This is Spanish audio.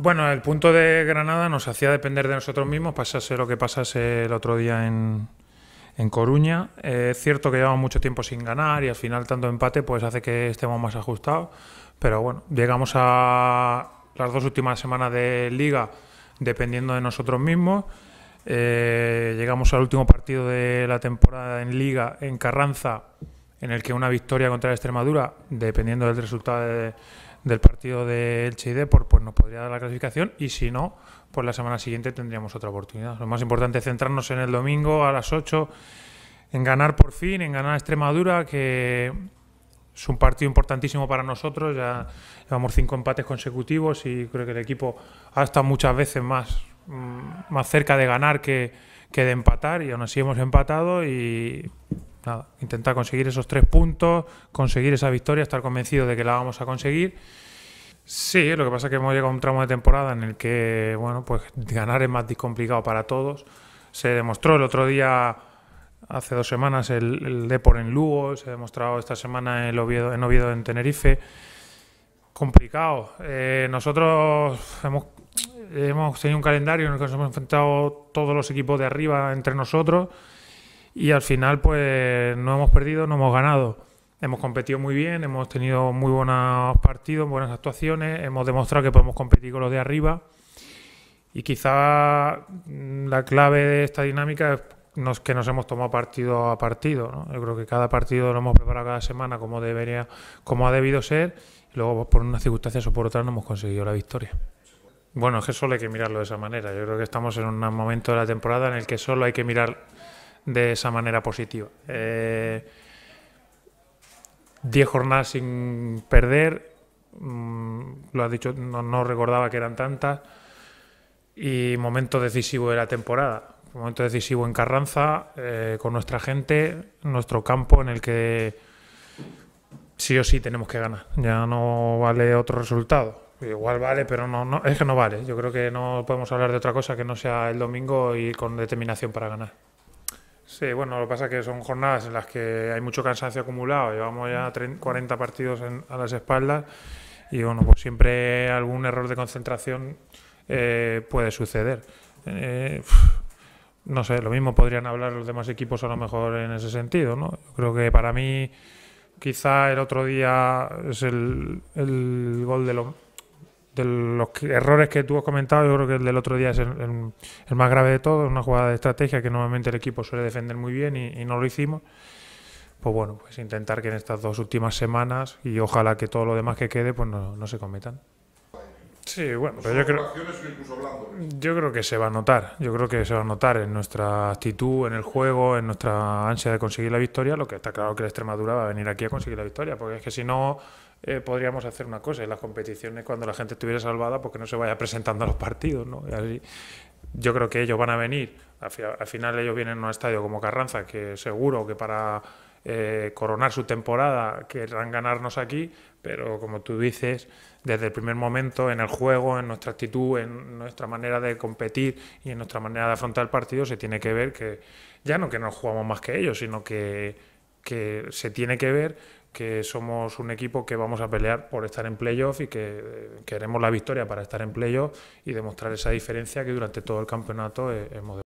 Bueno, el punto de Granada nos hacía depender de nosotros mismos, pasase lo que pasase el otro día en, Coruña. Eh, es cierto que llevamos mucho tiempo sin ganar y al final tanto empate pues hace que estemos más ajustados. Pero bueno, llegamos a las dos últimas semanas de liga dependiendo de nosotros mismos. Eh, llegamos al último partido de la temporada en liga en Carranza en el que una victoria contra Extremadura, dependiendo del resultado del partido de Elche y pues nos podría dar la clasificación y si no, pues la semana siguiente tendríamos otra oportunidad. Lo más importante es centrarnos en el domingo a las 8, en ganar por fin, en ganar a Extremadura, que es un partido importantísimo para nosotros, ya llevamos cinco empates consecutivos y creo que el equipo ha estado muchas veces más, mm, más cerca de ganar que, que de empatar y aún así hemos empatado y intentar conseguir esos tres puntos, conseguir esa victoria, estar convencido de que la vamos a conseguir. Sí, lo que pasa es que hemos llegado a un tramo de temporada en el que, bueno, pues ganar es más complicado para todos. Se demostró el otro día, hace dos semanas, el, Depor en Lugo, se ha demostrado esta semana el Oviedo, en Oviedo en Tenerife. Complicado. Eh, nosotros hemos, hemos tenido un calendario en el que nos hemos enfrentado todos los equipos de arriba entre nosotros y al final pues no hemos perdido, no hemos ganado. Hemos competido muy bien, hemos tenido muy buenos partidos, buenas actuaciones, hemos demostrado que podemos competir con los de arriba y quizá mm, la clave de esta dinámica es nos, que nos hemos tomado partido a partido. Yo creo que cada partido lo hemos preparado cada semana como debería, como ha debido ser y luego pues, por unas circunstancias o por otras no hemos conseguido la victoria. Bueno, es que solo hay que mirarlo de esa manera. Yo creo que estamos en un momento de la temporada en el que solo hay que mirar de esa manera positiva. Eh, diez jornadas sin perder, mm, lo has dicho, no, recordaba que eran tantas, y momento decisivo de la temporada. Momento decisivo en Carranza, eh, con nuestra gente, nuestro campo en el que sí o sí tenemos que ganar. Ya no vale otro resultado. Igual vale, pero no, no, es que no vale. Yo creo que no podemos hablar de otra cosa que no sea el domingo y con determinación para ganar. Sí, bueno, lo que pasa es que son jornadas en las que hay mucho cansancio acumulado. Llevamos ya 40 partidos a las espaldas y bueno, pues siempre algún error de concentración eh, puede suceder. Eh, no sé, lo mismo podrían hablar los demás equipos a lo mejor en ese sentido, ¿no? Yo creo que para mí quizá el otro día es el, el gol de lo, de los errores que tú has comentado, yo creo que el del otro día es el, más grave de todos, una jugada de estrategia que normalmente el equipo suele defender muy bien y, y, no lo hicimos. Pues bueno, pues intentar que en estas dos últimas semanas y ojalá que todo lo demás que quede, pues no, no se cometan. Sí, bueno, pero yo creo, yo creo que se va a notar. Yo creo que se va a notar en nuestra actitud, en el juego, en nuestra ansia de conseguir la victoria. Lo que está claro que la Extremadura va a venir aquí a conseguir la victoria, porque es que si no, eh, podríamos hacer una cosa, en las competiciones cuando la gente estuviera salvada, porque no se vaya presentando a los partidos, ¿no? yo creo que ellos van a venir, al final ellos vienen a un estadio como Carranza, que seguro que para eh, coronar su temporada querrán ganarnos aquí, pero como tú dices, desde el primer momento, en el juego, en nuestra actitud, en nuestra manera de competir y en nuestra manera de afrontar el partido, se tiene que ver que ya no que nos jugamos más que ellos, sino que, que se tiene que ver que somos un equipo que vamos a pelear por estar en playoff y que eh, queremos la victoria para estar en playoff y demostrar esa diferencia que durante todo el campeonato eh, hemos demostrado.